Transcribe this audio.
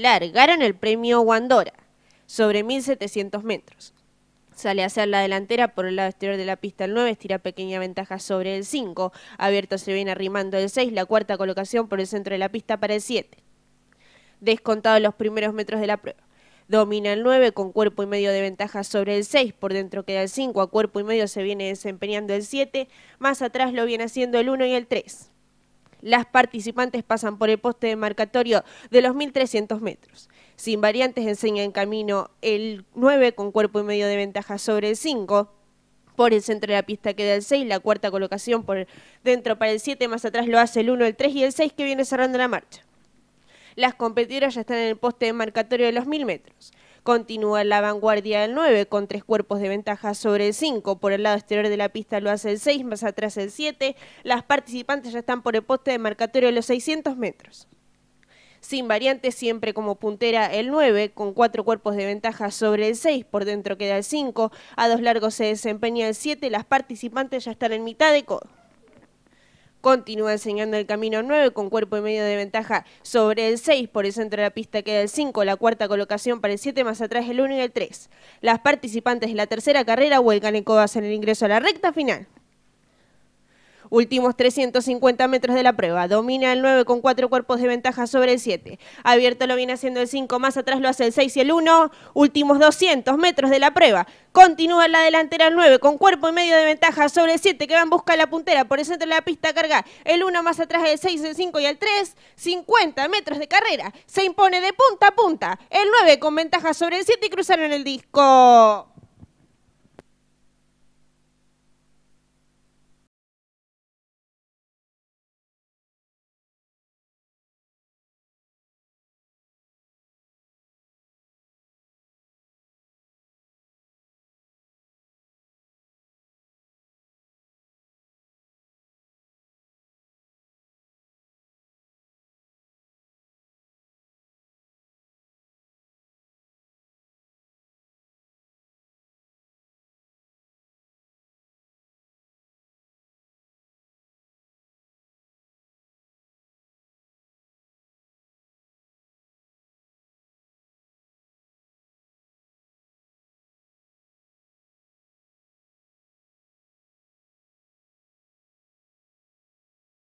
largaron el premio Wandora sobre 1700 metros. Sale a hacer la delantera por el lado exterior de la pista el 9, estira pequeña ventaja sobre el 5. Abierto se viene arrimando el 6, la cuarta colocación por el centro de la pista para el 7. Descontado los primeros metros de la prueba. Domina el 9 con cuerpo y medio de ventaja sobre el 6, por dentro queda el 5, a cuerpo y medio se viene desempeñando el 7, más atrás lo viene haciendo el 1 y el 3. Las participantes pasan por el poste de marcatorio de los 1.300 metros. Sin variantes enseña en camino el 9 con cuerpo y medio de ventaja sobre el 5. Por el centro de la pista queda el 6, la cuarta colocación por dentro para el 7, más atrás lo hace el 1, el 3 y el 6 que viene cerrando la marcha. Las competidoras ya están en el poste de marcatorio de los 1.000 metros. Continúa la vanguardia del 9 con tres cuerpos de ventaja sobre el 5. Por el lado exterior de la pista lo hace el 6, más atrás el 7. Las participantes ya están por el poste de marcatorio de los 600 metros sin variantes, siempre como puntera el 9, con cuatro cuerpos de ventaja sobre el 6, por dentro queda el 5, a dos largos se desempeña el 7, las participantes ya están en mitad de codo. Continúa enseñando el camino 9 con cuerpo y medio de ventaja sobre el 6. Por el centro de la pista queda el 5, la cuarta colocación para el 7, más atrás el 1 y el 3. Las participantes de la tercera carrera vuelcan en codas en el ingreso a la recta final. Últimos 350 metros de la prueba. Domina el 9 con cuatro cuerpos de ventaja sobre el 7. Abierto lo viene haciendo el 5, más atrás lo hace el 6 y el 1. Últimos 200 metros de la prueba. Continúa en la delantera el 9 con cuerpo y medio de ventaja sobre el 7 que van en busca la puntera por el centro de la pista carga. El 1 más atrás el 6, el 5 y el 3. 50 metros de carrera. Se impone de punta a punta. El 9 con ventaja sobre el 7 y cruzaron el disco.